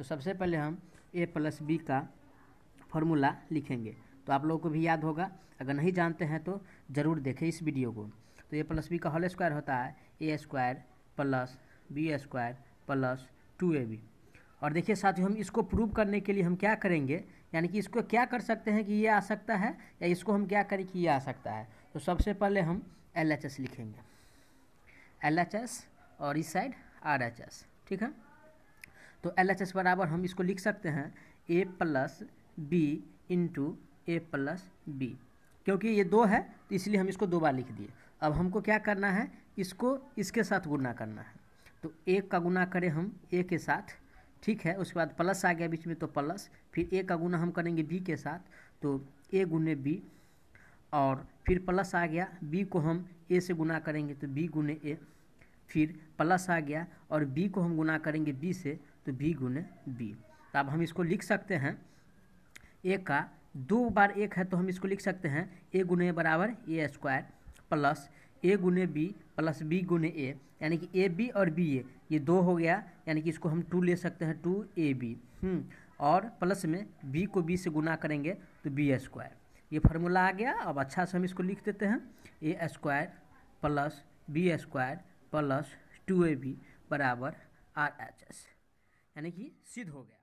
तो सबसे पहले हम ए प्लस बी का फॉर्मूला लिखेंगे तो आप लोगों को भी याद होगा अगर नहीं जानते हैं तो ज़रूर देखें इस वीडियो को तो ए प्लस बी का होल स्क्वायर होता है A square plus B square plus two A B और देखिए साथियों हम इसको प्रूव करने के लिए हम क्या करेंगे यानी कि इसको क्या कर सकते हैं कि ये आ सकता है या इसको हम क्या करें कि ये आ सकता है तो सबसे पहले हम एल लिखेंगे एल और इस साइड आर ठीक है तो एल एच एस बराबर हम इसको लिख सकते हैं A plus B into A plus B क्योंकि ये दो है तो इसलिए हम इसको दो बार लिख दिए अब हमको क्या करना है इसको इसके साथ गुना करना है तो एक का गुना करें हम ए के साथ ठीक है उसके बाद प्लस आ गया बीच में तो प्लस फिर ए का गुना हम करेंगे बी के साथ तो ए गुने बी और फिर प्लस आ गया बी को हम ए से गुना करेंगे तो बी गुने ए फिर प्लस आ गया और बी को हम गुना करेंगे बी से तो बी गुने बी तो अब हम इसको लिख सकते हैं ए का दो बार एक है तो हम इसको लिख सकते हैं ए गुने बराबर ए स्क्वायर प्लस ए गुने बी प्लस बी गुने ए यानी कि ए बी और बी ए ये दो हो गया यानी कि इसको हम टू ले सकते हैं टू ए बी और प्लस में बी को बी से गुना करेंगे तो बी स्क्वायर ये फार्मूला आ गया अब अच्छा से हम इसको लिख देते हैं A square plus B square plus two A B बराबर आर एच एस यानी कि सिद्ध हो गया